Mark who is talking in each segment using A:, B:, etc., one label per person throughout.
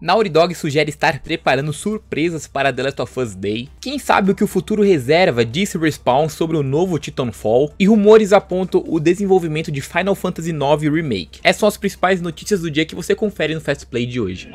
A: Naughty Dog sugere estar preparando surpresas para The Last of Us Day. Quem sabe o que o futuro reserva, disse Respawn sobre o novo Titanfall. E rumores apontam o desenvolvimento de Final Fantasy IX Remake. Essas são as principais notícias do dia que você confere no Fast Play de hoje.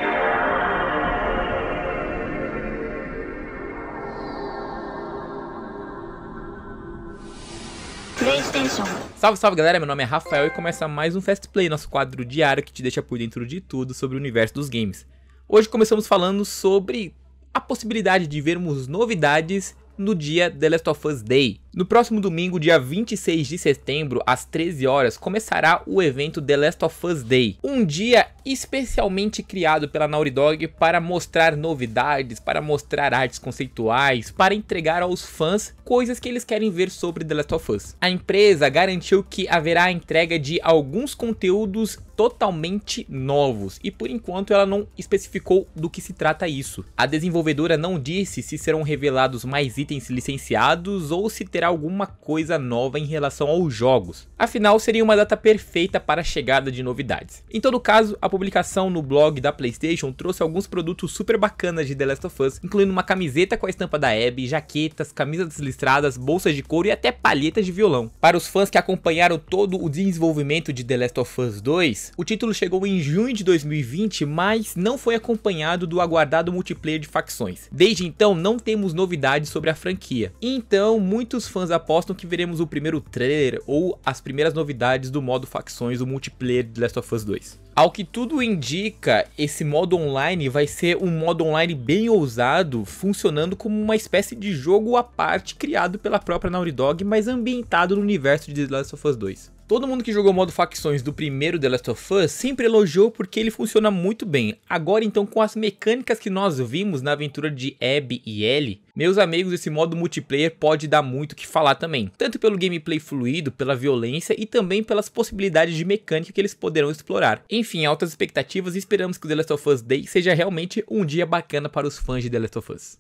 A: Salve, salve galera, meu nome é Rafael e começa mais um Fast Play, nosso quadro diário que te deixa por dentro de tudo sobre o universo dos games. Hoje começamos falando sobre a possibilidade de vermos novidades no dia The Last of Us Day, no próximo domingo, dia 26 de setembro, às 13 horas, começará o evento The Last of Us Day, um dia especialmente criado pela Naughty Dog para mostrar novidades, para mostrar artes conceituais, para entregar aos fãs coisas que eles querem ver sobre The Last of Us. A empresa garantiu que haverá a entrega de alguns conteúdos totalmente novos e por enquanto ela não especificou do que se trata isso. A desenvolvedora não disse se serão revelados mais itens licenciados ou se terá terá alguma coisa nova em relação aos jogos. Afinal, seria uma data perfeita para a chegada de novidades. Em todo caso, a publicação no blog da PlayStation trouxe alguns produtos super bacanas de The Last of Us, incluindo uma camiseta com a estampa da Abby, jaquetas, camisas listradas, bolsas de couro e até palhetas de violão. Para os fãs que acompanharam todo o desenvolvimento de The Last of Us 2, o título chegou em junho de 2020, mas não foi acompanhado do aguardado multiplayer de facções. Desde então, não temos novidades sobre a franquia. Então, muitos fãs apostam que veremos o primeiro trailer ou as primeiras novidades do modo facções do multiplayer de Last of Us 2. Ao que tudo indica, esse modo online vai ser um modo online bem ousado, funcionando como uma espécie de jogo à parte criado pela própria Naughty Dog, mas ambientado no universo de The Last of Us 2. Todo mundo que jogou o modo facções do primeiro The Last of Us sempre elogiou porque ele funciona muito bem. Agora então com as mecânicas que nós vimos na aventura de Abby e Ellie, meus amigos, esse modo multiplayer pode dar muito o que falar também. Tanto pelo gameplay fluido, pela violência e também pelas possibilidades de mecânica que eles poderão explorar. Enfim, altas expectativas e esperamos que o The Last of Us Day seja realmente um dia bacana para os fãs de The Last of Us.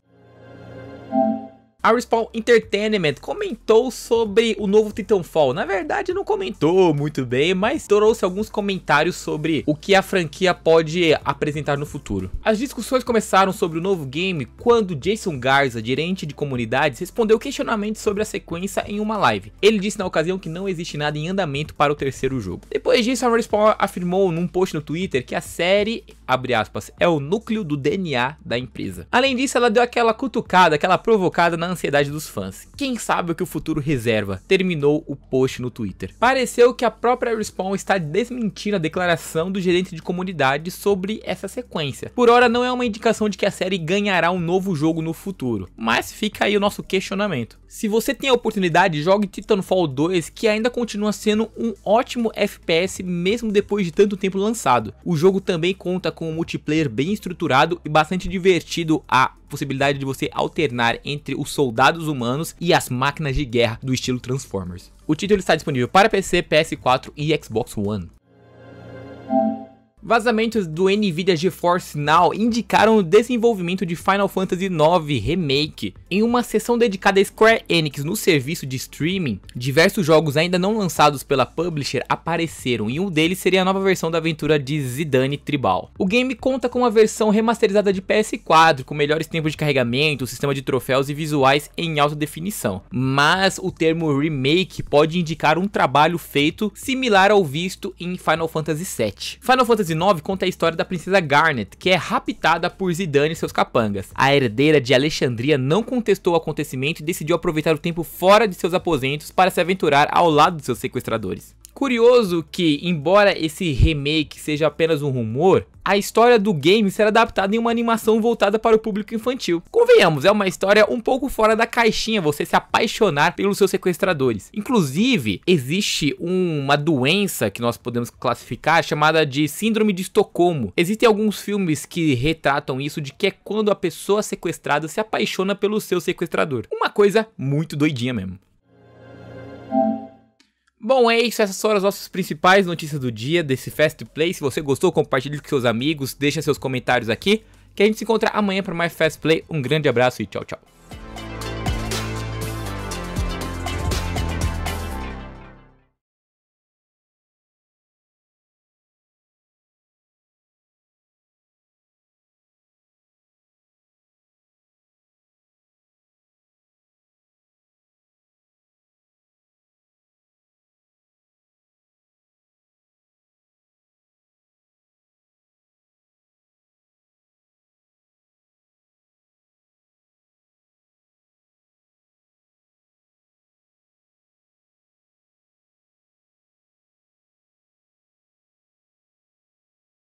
A: A Respawn Entertainment comentou sobre o novo Titanfall. Na verdade, não comentou muito bem, mas trouxe alguns comentários sobre o que a franquia pode apresentar no futuro. As discussões começaram sobre o novo game quando Jason Garza, gerente de comunidades, respondeu questionamentos sobre a sequência em uma live. Ele disse na ocasião que não existe nada em andamento para o terceiro jogo. Depois disso, a Respawn afirmou num post no Twitter que a série, abre aspas, é o núcleo do DNA da empresa. Além disso, ela deu aquela cutucada, aquela provocada na ansiedade dos fãs. Quem sabe o que o futuro reserva? Terminou o post no Twitter. Pareceu que a própria Respawn está desmentindo a declaração do gerente de comunidade sobre essa sequência. Por hora, não é uma indicação de que a série ganhará um novo jogo no futuro, mas fica aí o nosso questionamento. Se você tem a oportunidade, jogue Titanfall 2, que ainda continua sendo um ótimo FPS mesmo depois de tanto tempo lançado. O jogo também conta com um multiplayer bem estruturado e bastante divertido a possibilidade de você alternar entre os soldados humanos e as máquinas de guerra do estilo Transformers. O título está disponível para PC, PS4 e Xbox One. Vazamentos do Nvidia GeForce Now indicaram o desenvolvimento de Final Fantasy IX Remake. Em uma sessão dedicada a Square Enix no serviço de streaming, diversos jogos ainda não lançados pela publisher apareceram e um deles seria a nova versão da aventura de Zidane Tribal. O game conta com uma versão remasterizada de PS4, com melhores tempos de carregamento, sistema de troféus e visuais em alta definição. Mas o termo remake pode indicar um trabalho feito similar ao visto em Final Fantasy VII. Final Fantasy 1909 conta a história da princesa Garnet, que é raptada por Zidane e seus capangas. A herdeira de Alexandria não contestou o acontecimento e decidiu aproveitar o tempo fora de seus aposentos para se aventurar ao lado de seus sequestradores. Curioso que, embora esse remake seja apenas um rumor, a história do game será adaptada em uma animação voltada para o público infantil. Convenhamos, é uma história um pouco fora da caixinha você se apaixonar pelos seus sequestradores. Inclusive, existe um, uma doença que nós podemos classificar chamada de Síndrome de Estocolmo. Existem alguns filmes que retratam isso de que é quando a pessoa sequestrada se apaixona pelo seu sequestrador. Uma coisa muito doidinha mesmo. Bom, é isso. Essas foram as nossas principais notícias do dia desse Fast Play. Se você gostou, compartilhe com seus amigos, deixa seus comentários aqui. Que a gente se encontra amanhã para mais Fast Play. Um grande abraço e tchau, tchau.